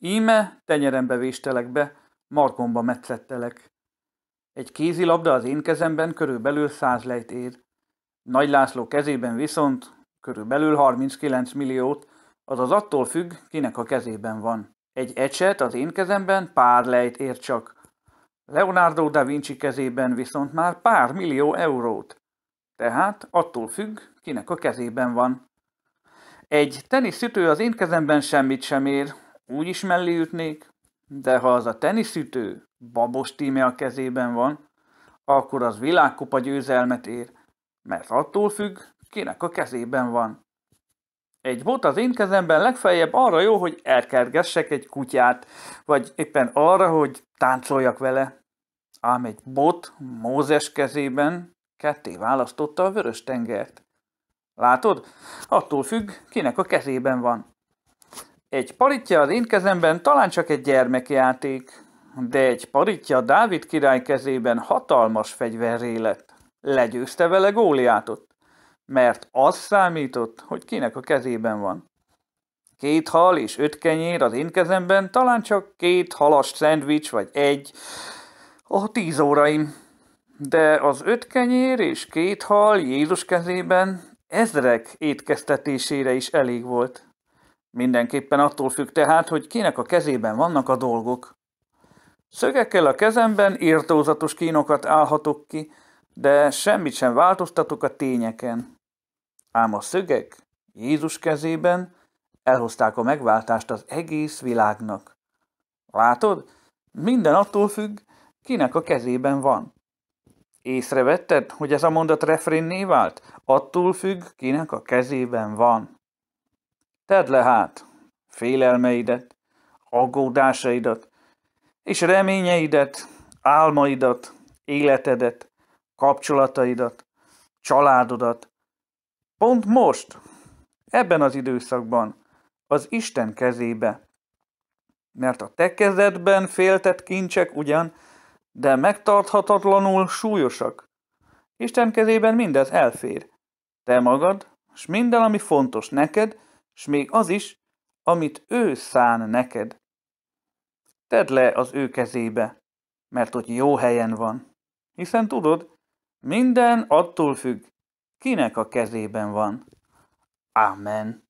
Íme tenyerembe véstelek be, markomba metszettelek. Egy kézilabda az én kezemben körülbelül száz lejt ér. Nagy László kezében viszont körülbelül 39 milliót, azaz attól függ, kinek a kezében van. Egy ecset az én kezemben pár lejt ér csak. Leonardo da Vinci kezében viszont már pár millió eurót. Tehát attól függ, kinek a kezében van. Egy teniszütő az én kezemben semmit sem ér, úgy is mellé ütnék, de ha az a teniszütő babos tíme a kezében van, akkor az világkupa győzelmet ér, mert attól függ, kinek a kezében van. Egy bot az én kezemben legfeljebb arra jó, hogy elkergessek egy kutyát, vagy éppen arra, hogy táncoljak vele. Ám egy bot Mózes kezében ketté választotta a vörös tengert. Látod? Attól függ, kinek a kezében van. Egy paritja az én kezemben talán csak egy gyermekjáték, de egy paritja Dávid király kezében hatalmas fegyverré lett. Legyőzte vele Góliátot, mert az számított, hogy kinek a kezében van. Két hal és öt kenyér az én kezemben, talán csak két halas szendvics vagy egy a tíz óraim. De az öt kenyér és két hal Jézus kezében ezrek étkeztetésére is elég volt. Mindenképpen attól függ tehát, hogy kinek a kezében vannak a dolgok. Szögekkel a kezemben írtózatos kínokat állhatok ki, de semmit sem változtatok a tényeken. Ám a szögek Jézus kezében elhozták a megváltást az egész világnak. Látod, minden attól függ, kinek a kezében van. Észrevetted, hogy ez a mondat refrénné vált? Attól függ, kinek a kezében van. Tedd le hát félelmeidet, aggódásaidat és reményeidet, álmaidat, életedet, kapcsolataidat, családodat. Pont most, ebben az időszakban, az Isten kezébe. Mert a te kezedben féltett kincsek ugyan, de megtarthatatlanul súlyosak. Isten kezében mindez elfér. Te magad, és minden, ami fontos neked, s még az is, amit ő szán neked. Tedd le az ő kezébe, mert ott jó helyen van. Hiszen tudod, minden attól függ, kinek a kezében van. Amen.